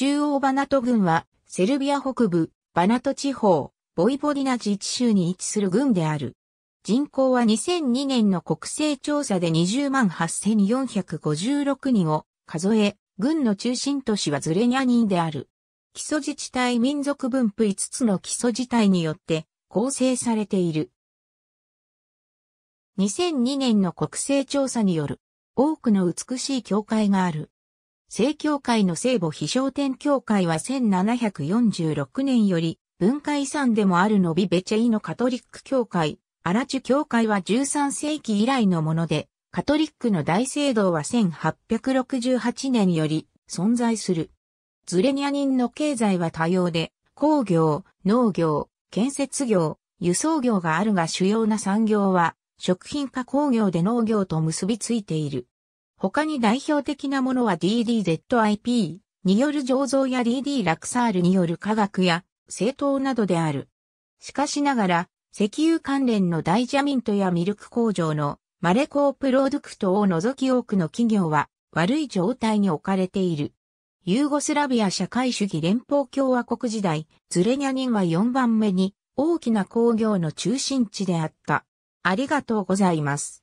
中央バナト軍は、セルビア北部、バナト地方、ボイボディナ自治州に位置する軍である。人口は2002年の国勢調査で20万8456人を数え、軍の中心都市はズレニャニンである。基礎自治体民族分布5つの基礎自体によって構成されている。2002年の国勢調査による多くの美しい教会がある。正教会の聖母非商店教会は1746年より文化遺産でもあるノビベチェイのカトリック教会、アラチュ教会は13世紀以来のもので、カトリックの大聖堂は1868年より存在する。ズレニア人の経済は多様で、工業、農業、建設業、輸送業があるが主要な産業は、食品加工業で農業と結びついている。他に代表的なものは DDZIP による醸造や DD ラクサールによる化学や政党などである。しかしながら、石油関連のダイジャミントやミルク工場のマレコープロドクトを除き多くの企業は悪い状態に置かれている。ユーゴスラビア社会主義連邦共和国時代、ズレニャニンは4番目に大きな工業の中心地であった。ありがとうございます。